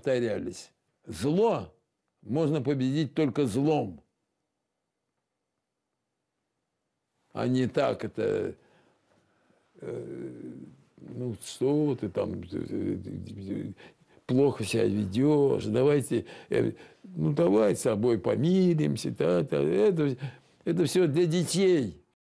повторялись. Зло можно победить только злом, а не так это, э, ну что ты там э, плохо себя ведешь, давайте, э, ну давай с собой помиримся, да, да, это, это все для детей.